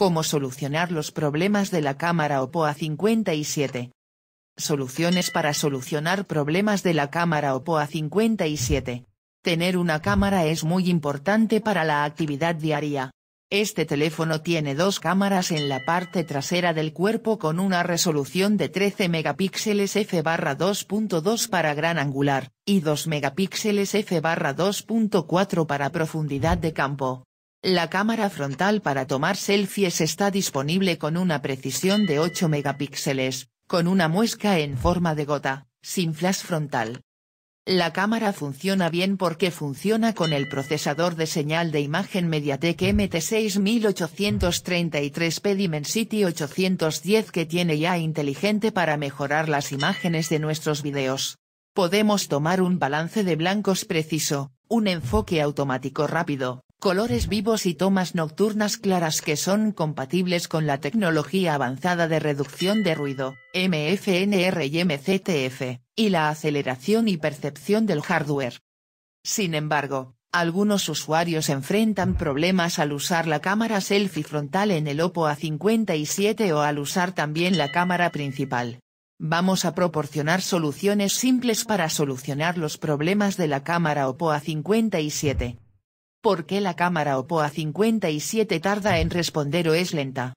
Cómo solucionar los problemas de la Cámara OPOA 57. Soluciones para solucionar problemas de la Cámara OPOA 57. Tener una cámara es muy importante para la actividad diaria. Este teléfono tiene dos cámaras en la parte trasera del cuerpo con una resolución de 13 megapíxeles f 2.2 para gran angular, y 2 megapíxeles f 2.4 para profundidad de campo. La cámara frontal para tomar selfies está disponible con una precisión de 8 megapíxeles, con una muesca en forma de gota, sin flash frontal. La cámara funciona bien porque funciona con el procesador de señal de imagen Mediatek MT6833P 810 que tiene ya inteligente para mejorar las imágenes de nuestros videos. Podemos tomar un balance de blancos preciso, un enfoque automático rápido, colores vivos y tomas nocturnas claras que son compatibles con la tecnología avanzada de reducción de ruido, MFNR y MCTF, y la aceleración y percepción del hardware. Sin embargo, algunos usuarios enfrentan problemas al usar la cámara selfie frontal en el Oppo A57 o al usar también la cámara principal. Vamos a proporcionar soluciones simples para solucionar los problemas de la cámara Oppo A57. ¿Por qué la cámara OPPO A57 tarda en responder o es lenta?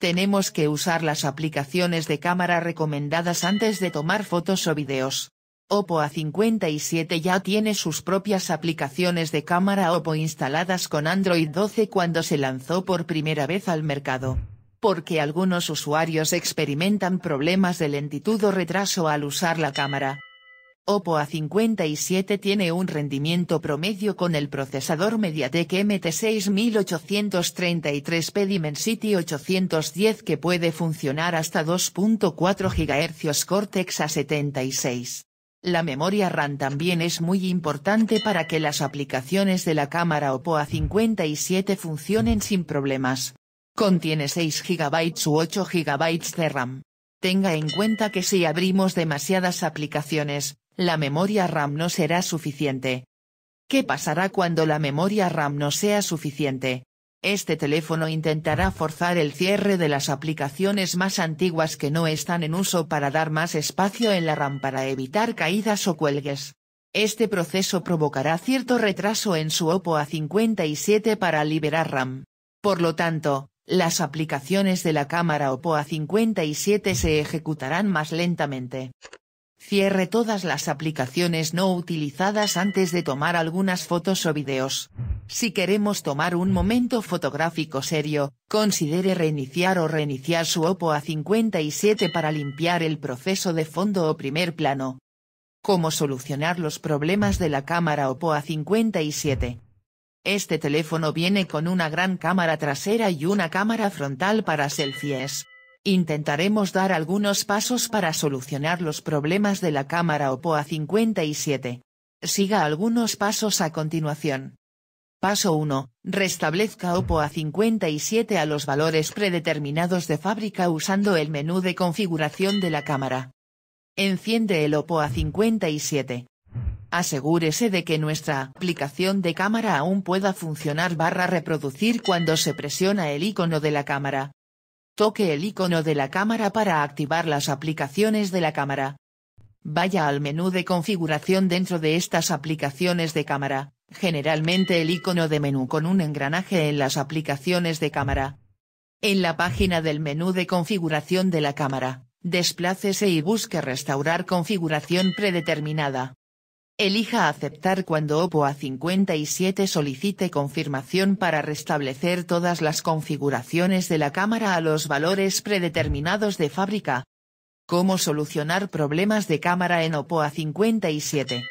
Tenemos que usar las aplicaciones de cámara recomendadas antes de tomar fotos o videos. OPPO A57 ya tiene sus propias aplicaciones de cámara OPPO instaladas con Android 12 cuando se lanzó por primera vez al mercado. Porque algunos usuarios experimentan problemas de lentitud o retraso al usar la cámara. Oppo A57 tiene un rendimiento promedio con el procesador MediaTek MT6833P Dimensity 810 que puede funcionar hasta 2.4 GHz Cortex A76. La memoria RAM también es muy importante para que las aplicaciones de la cámara Oppo A57 funcionen sin problemas. Contiene 6 GB u 8 GB de RAM. Tenga en cuenta que si abrimos demasiadas aplicaciones, la memoria RAM no será suficiente. ¿Qué pasará cuando la memoria RAM no sea suficiente? Este teléfono intentará forzar el cierre de las aplicaciones más antiguas que no están en uso para dar más espacio en la RAM para evitar caídas o cuelgues. Este proceso provocará cierto retraso en su OPPO A57 para liberar RAM. Por lo tanto, las aplicaciones de la cámara OPPO A57 se ejecutarán más lentamente. Cierre todas las aplicaciones no utilizadas antes de tomar algunas fotos o videos. Si queremos tomar un momento fotográfico serio, considere reiniciar o reiniciar su OPPO A57 para limpiar el proceso de fondo o primer plano. Cómo solucionar los problemas de la cámara OPPO A57. Este teléfono viene con una gran cámara trasera y una cámara frontal para selfies. Intentaremos dar algunos pasos para solucionar los problemas de la cámara a 57. Siga algunos pasos a continuación. Paso 1. Restablezca a 57 a los valores predeterminados de fábrica usando el menú de configuración de la cámara. Enciende el a 57. Asegúrese de que nuestra aplicación de cámara aún pueda funcionar barra reproducir cuando se presiona el icono de la cámara, Toque el icono de la cámara para activar las aplicaciones de la cámara. Vaya al menú de configuración dentro de estas aplicaciones de cámara, generalmente el icono de menú con un engranaje en las aplicaciones de cámara. En la página del menú de configuración de la cámara, desplácese y busque restaurar configuración predeterminada. Elija aceptar cuando OPPO A57 solicite confirmación para restablecer todas las configuraciones de la cámara a los valores predeterminados de fábrica. Cómo solucionar problemas de cámara en OPPO A57.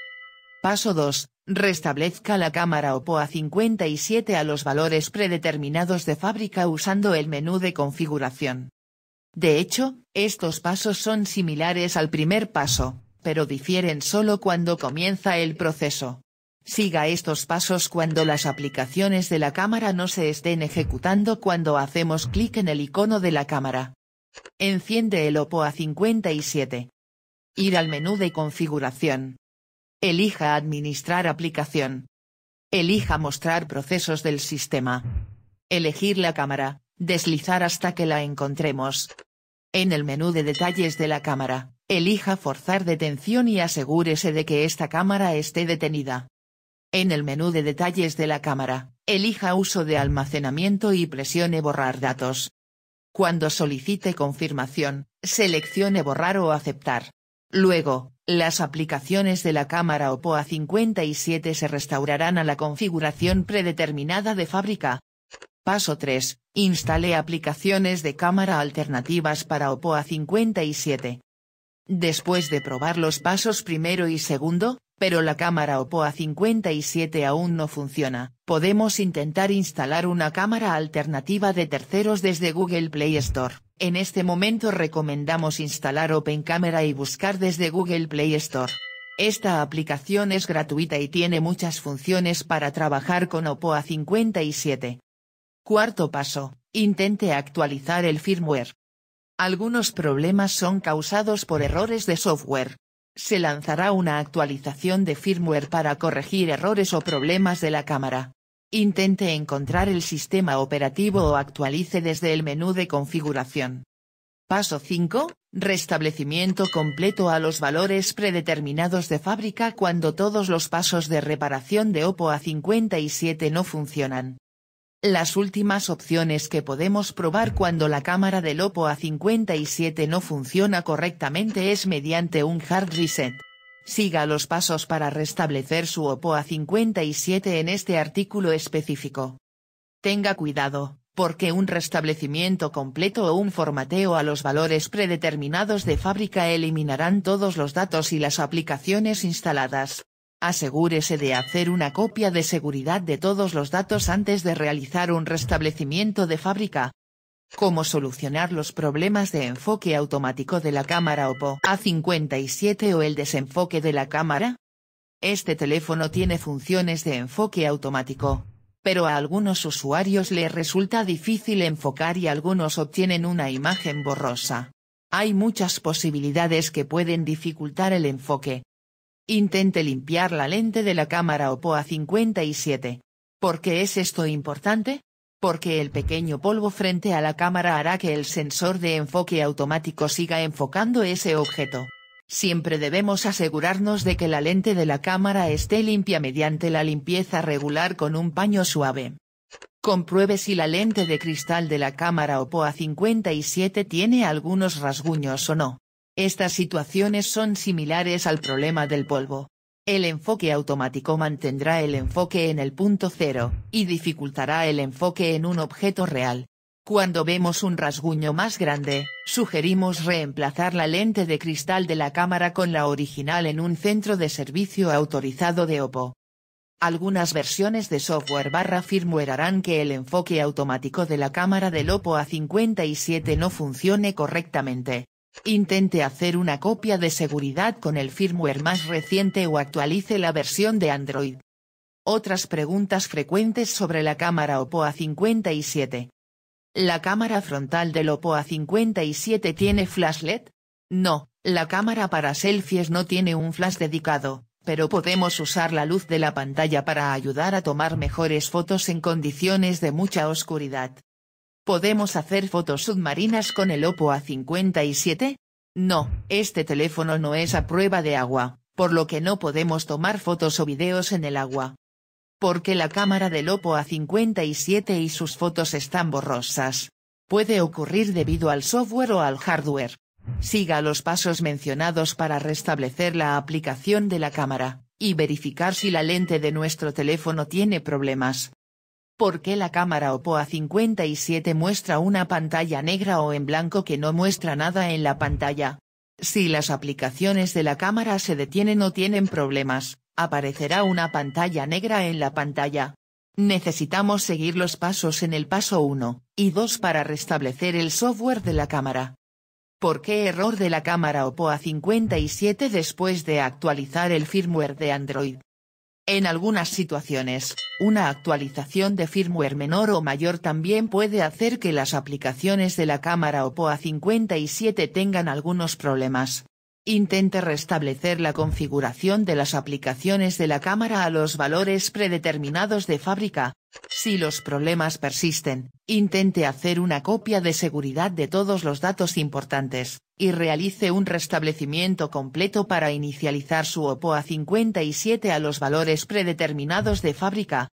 Paso 2. Restablezca la cámara OPPO A57 a los valores predeterminados de fábrica usando el menú de configuración. De hecho, estos pasos son similares al primer paso pero difieren solo cuando comienza el proceso. Siga estos pasos cuando las aplicaciones de la cámara no se estén ejecutando cuando hacemos clic en el icono de la cámara. Enciende el OPPO A57. Ir al menú de configuración. Elija Administrar aplicación. Elija Mostrar procesos del sistema. Elegir la cámara, deslizar hasta que la encontremos. En el menú de detalles de la cámara, Elija forzar detención y asegúrese de que esta cámara esté detenida. En el menú de detalles de la cámara, elija uso de almacenamiento y presione borrar datos. Cuando solicite confirmación, seleccione borrar o aceptar. Luego, las aplicaciones de la cámara OPPO A57 se restaurarán a la configuración predeterminada de fábrica. Paso 3. Instale aplicaciones de cámara alternativas para OPPO A57 después de probar los pasos primero y segundo, pero la cámara OPPO 57 aún no funciona, podemos intentar instalar una cámara alternativa de terceros desde Google Play Store. En este momento recomendamos instalar Open Camera y buscar desde Google Play Store. Esta aplicación es gratuita y tiene muchas funciones para trabajar con OPPO A57. Cuarto paso, intente actualizar el firmware. Algunos problemas son causados por errores de software. Se lanzará una actualización de firmware para corregir errores o problemas de la cámara. Intente encontrar el sistema operativo o actualice desde el menú de configuración. Paso 5. Restablecimiento completo a los valores predeterminados de fábrica cuando todos los pasos de reparación de OPPO A57 no funcionan. Las últimas opciones que podemos probar cuando la cámara del Oppo A57 no funciona correctamente es mediante un hard reset. Siga los pasos para restablecer su Oppo A57 en este artículo específico. Tenga cuidado, porque un restablecimiento completo o un formateo a los valores predeterminados de fábrica eliminarán todos los datos y las aplicaciones instaladas. Asegúrese de hacer una copia de seguridad de todos los datos antes de realizar un restablecimiento de fábrica. Cómo solucionar los problemas de enfoque automático de la cámara OPPO A57 o el desenfoque de la cámara. Este teléfono tiene funciones de enfoque automático, pero a algunos usuarios le resulta difícil enfocar y algunos obtienen una imagen borrosa. Hay muchas posibilidades que pueden dificultar el enfoque. Intente limpiar la lente de la cámara OPOA A57. ¿Por qué es esto importante? Porque el pequeño polvo frente a la cámara hará que el sensor de enfoque automático siga enfocando ese objeto. Siempre debemos asegurarnos de que la lente de la cámara esté limpia mediante la limpieza regular con un paño suave. Compruebe si la lente de cristal de la cámara opoa 57 tiene algunos rasguños o no. Estas situaciones son similares al problema del polvo. El enfoque automático mantendrá el enfoque en el punto cero, y dificultará el enfoque en un objeto real. Cuando vemos un rasguño más grande, sugerimos reemplazar la lente de cristal de la cámara con la original en un centro de servicio autorizado de OPPO. Algunas versiones de software barra firmware que el enfoque automático de la cámara del OPPO A57 no funcione correctamente, Intente hacer una copia de seguridad con el firmware más reciente o actualice la versión de Android. Otras preguntas frecuentes sobre la cámara OPPO A57. ¿La cámara frontal del OPPO A57 tiene flash LED? No, la cámara para selfies no tiene un flash dedicado, pero podemos usar la luz de la pantalla para ayudar a tomar mejores fotos en condiciones de mucha oscuridad. ¿Podemos hacer fotos submarinas con el Oppo A57? No, este teléfono no es a prueba de agua, por lo que no podemos tomar fotos o videos en el agua. Porque la cámara del Oppo A57 y sus fotos están borrosas. Puede ocurrir debido al software o al hardware. Siga los pasos mencionados para restablecer la aplicación de la cámara, y verificar si la lente de nuestro teléfono tiene problemas. ¿Por qué la cámara OPPO A57 muestra una pantalla negra o en blanco que no muestra nada en la pantalla? Si las aplicaciones de la cámara se detienen o tienen problemas, aparecerá una pantalla negra en la pantalla. Necesitamos seguir los pasos en el paso 1 y 2 para restablecer el software de la cámara. ¿Por qué error de la cámara OPPO A57 después de actualizar el firmware de Android? En algunas situaciones, una actualización de firmware menor o mayor también puede hacer que las aplicaciones de la cámara OPPO A57 tengan algunos problemas. Intente restablecer la configuración de las aplicaciones de la cámara a los valores predeterminados de fábrica, si los problemas persisten, intente hacer una copia de seguridad de todos los datos importantes, y realice un restablecimiento completo para inicializar su OPO a 57 a los valores predeterminados de fábrica,